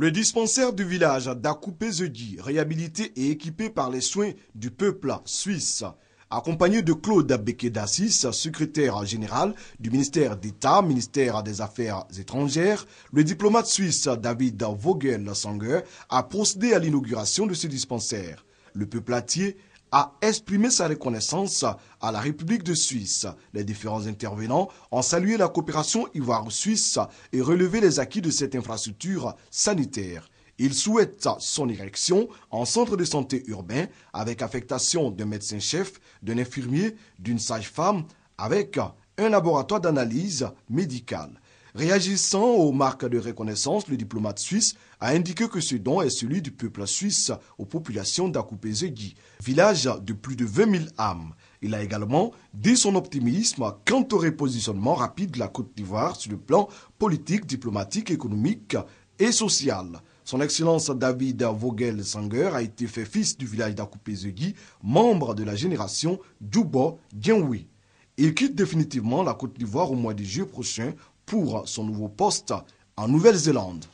Le dispensaire du village dakoupé réhabilité et équipé par les soins du peuple suisse, accompagné de Claude Bekedassis, secrétaire général du ministère d'État, ministère des Affaires étrangères, le diplomate suisse David Vogel-Sanger a procédé à l'inauguration de ce dispensaire. Le peuple peuplatier a exprimé sa reconnaissance à la République de Suisse. Les différents intervenants ont salué la coopération ivoire-suisse et relevé les acquis de cette infrastructure sanitaire. Ils souhaitent son érection en centre de santé urbain avec affectation d'un médecin-chef, d'un infirmier, d'une sage-femme, avec un laboratoire d'analyse médicale. Réagissant aux marques de reconnaissance, le diplomate suisse a indiqué que ce don est celui du peuple suisse aux populations d'Akupezegi, village de plus de 20 000 âmes. Il a également dit son optimisme quant au repositionnement rapide de la Côte d'Ivoire sur le plan politique, diplomatique, économique et social. Son Excellence David Vogel Sanger a été fait fils du village d'Akupé-Zegui, membre de la génération djoubo gienwi Il quitte définitivement la Côte d'Ivoire au mois de juillet prochain pour son nouveau poste en Nouvelle-Zélande.